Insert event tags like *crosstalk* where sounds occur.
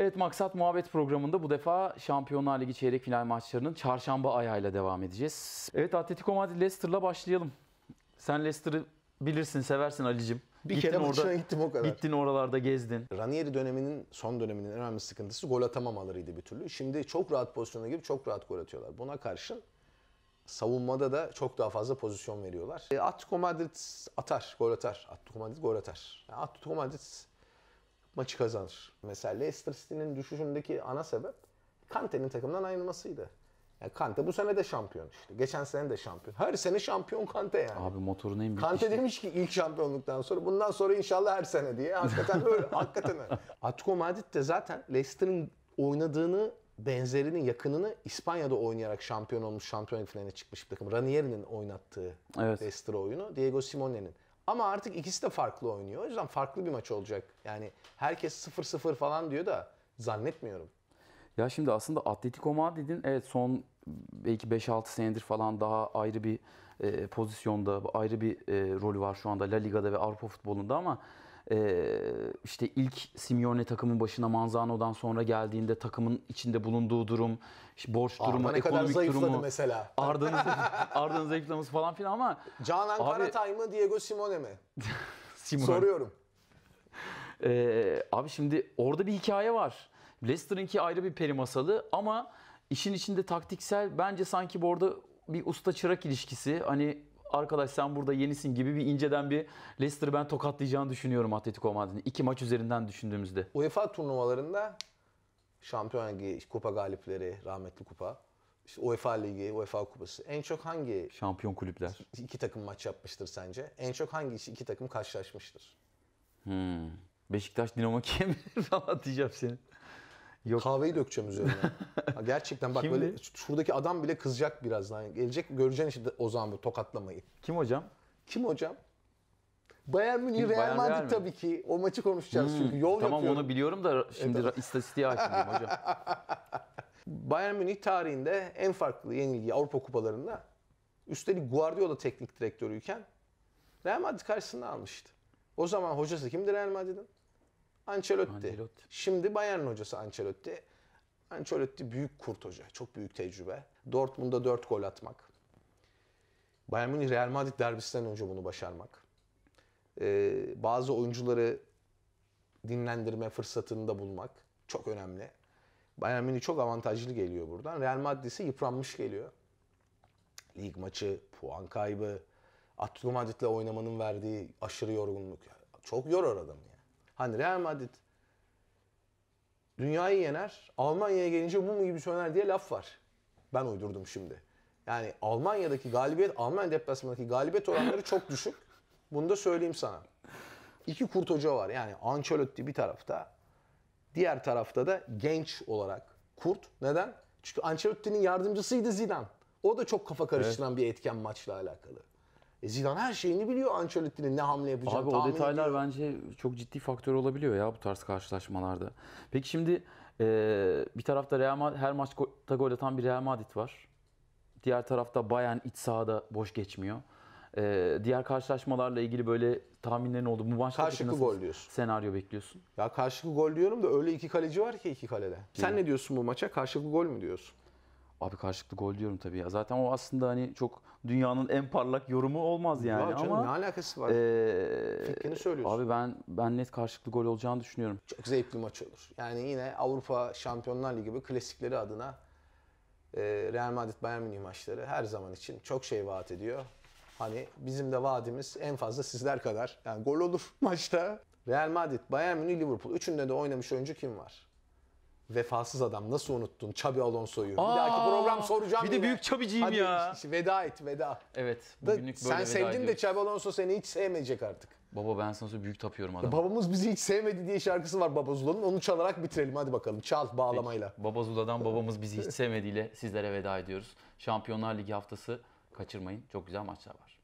Evet Maksat Muhabbet programında bu defa Şampiyonlar Ligi çeyrek final maçlarının çarşamba ayağıyla devam edeceğiz. Evet Atletico Madrid Leicester'la başlayalım. Sen Leicester'ı bilirsin, seversin Ali'cim. Bir gittin kere orada, gittim o kadar. Gittin oralarda gezdin. Ranieri döneminin son döneminin en önemli sıkıntısı gol atamamalarıydı bir türlü. Şimdi çok rahat pozisyona girip çok rahat gol atıyorlar. Buna karşın savunmada da çok daha fazla pozisyon veriyorlar. E, Atletico Madrid atar, gol atar. Atletico Madrid gol atar. Yani Atletico Madrid maçı kazanır. Mesela Leicester City'nin düşüşündeki ana sebep Kante'nin takımdan ayrılmasıydı. Yani Kante bu sene de şampiyon işte. Geçen sene de şampiyon. Her sene şampiyon Kante yani. Abi motoru neymiş? Kante işte. demiş ki ilk şampiyonluktan sonra bundan sonra inşallah her sene diye. Hakikaten öyle. *laughs* hakikaten öyle. Atletico Madrid de zaten Leicester'ın oynadığını benzerinin yakınını İspanya'da oynayarak şampiyon olmuş, şampiyon finaline çıkmış bir takım. Ranieri'nin oynattığı evet. Leicester oyunu, Diego Simone'nin. Ama artık ikisi de farklı oynuyor. O yüzden farklı bir maç olacak. Yani herkes 0-0 falan diyor da zannetmiyorum. Ya şimdi aslında Atletico Madrid'in evet son belki 5-6 senedir falan daha ayrı bir e, pozisyonda, ayrı bir e, rolü var şu anda La Liga'da ve Avrupa futbolunda ama e, işte ilk Simeone takımın başına Manzano'dan sonra geldiğinde takımın içinde bulunduğu durum, işte borç durumu, Arda ne ekonomik kadar durumu. mesela. Arda'nın, *laughs* Arda'nın zayıflaması falan filan ama. Canan abi, Karatay mı Diego Simone mi? *laughs* Simone. Soruyorum. Ee, abi şimdi orada bir hikaye var. Leicester'ınki ayrı bir peri masalı ama işin içinde taktiksel bence sanki bu orada bir usta çırak ilişkisi. Hani arkadaş sen burada yenisin gibi bir inceden bir Leicester ben tokatlayacağını düşünüyorum Atletico Madrid'in. İki maç üzerinden düşündüğümüzde. UEFA turnuvalarında Şampiyon Ligi, Kupa galipleri, rahmetli kupa. İşte UEFA Ligi, UEFA Kupası. En çok hangi şampiyon kulüpler İki takım maç yapmıştır sence? En çok hangi iki takım karşılaşmıştır? Hmm. Beşiktaş Dinamo Kiev *laughs* falan diyeceğim seni. Yok. Kahveyi dökeceğim üzerine. *laughs* ha, gerçekten bak Kimdi? böyle şuradaki adam bile kızacak birazdan. Yani gelecek göreceğin işte Ozan bu tokatlamayı. Kim hocam? Kim hocam? Bayern Münih, Real, Real Madrid Real tabii ki. O maçı konuşacağız hmm. çünkü. Yol tamam yapıyorum. onu biliyorum da şimdi evet. istatistiğe hakimim hocam. *laughs* Bayern Münih tarihinde en farklı yenilgi Avrupa kupalarında. Üstelik Guardiola teknik direktörüyken Real Madrid karşısında almıştı. O zaman hocası kimdi Real Madrid'in? Ancelotti. Ancelotti. Şimdi Bayern hocası Ancelotti. Ancelotti büyük kurt hoca. Çok büyük tecrübe. Dortmund'da 4 gol atmak. Bayern Münih Real Madrid derbisinden önce bunu başarmak. Ee, bazı oyuncuları dinlendirme fırsatını da bulmak çok önemli. Bayern Münih çok avantajlı geliyor buradan. Real Madrid ise yıpranmış geliyor. Lig maçı, puan kaybı, Atletico Madrid'le oynamanın verdiği aşırı yorgunluk. Çok yorar adamı yani. Hani Real Madrid dünyayı yener, Almanya'ya gelince bu mu gibi söner diye laf var. Ben uydurdum şimdi. Yani Almanya'daki galibiyet, Almanya deplasmanındaki galibiyet oranları çok düşük. Bunu da söyleyeyim sana. İki kurt hoca var. Yani Ancelotti bir tarafta, diğer tarafta da genç olarak kurt. Neden? Çünkü Ancelotti'nin yardımcısıydı Zidane. O da çok kafa karıştıran evet. bir etken maçla alakalı. Zidane her şeyini biliyor Ancelotti'nin ne hamle yapacağını Abi o detaylar ediyor. bence çok ciddi faktör olabiliyor ya bu tarz karşılaşmalarda. Peki şimdi e, bir tarafta Real Madrid, her maçta gol atan bir Real Madrid var. Diğer tarafta Bayern iç sahada boş geçmiyor. E, diğer karşılaşmalarla ilgili böyle tahminlerin oldu. Bu maçta karşılıklı gol diyorsun. Senaryo bekliyorsun. Ya karşılıklı gol diyorum da öyle iki kaleci var ki iki kalede. Sen ne diyorsun bu maça? Karşılıklı gol mü diyorsun? Abi karşılıklı gol diyorum tabii ya. Zaten o aslında hani çok dünyanın en parlak yorumu olmaz yani ya canım, ama ne alakası var? E, Fikrini söylüyorsun. Abi ben ben net karşılıklı gol olacağını düşünüyorum. Çok zevkli maç olur. Yani yine Avrupa Şampiyonlar Ligi gibi klasikleri adına e, Real Madrid Bayern Münih maçları her zaman için çok şey vaat ediyor. Hani bizim de vaadimiz en fazla sizler kadar. Yani gol olur *laughs* maçta. Real Madrid, Bayern Münih, Liverpool. Üçünde de oynamış oyuncu kim var? vefasız adam nasıl unuttun Xabi Alonso'yu? Bir Aa, dahaki program soracağım. Bir de büyük Xabi'ciyim ya. veda et veda. Evet. Da, böyle sen sevdin de Xabi Alonso seni hiç sevmeyecek artık. Baba ben sana büyük tapıyorum adamı. Babamız bizi hiç sevmedi diye şarkısı var Babazula'nın. Onu çalarak bitirelim hadi bakalım. Çal bağlamayla. Peki, Babazula'dan babamız bizi hiç *laughs* sevmediğiyle sizlere veda ediyoruz. Şampiyonlar Ligi haftası kaçırmayın. Çok güzel maçlar var.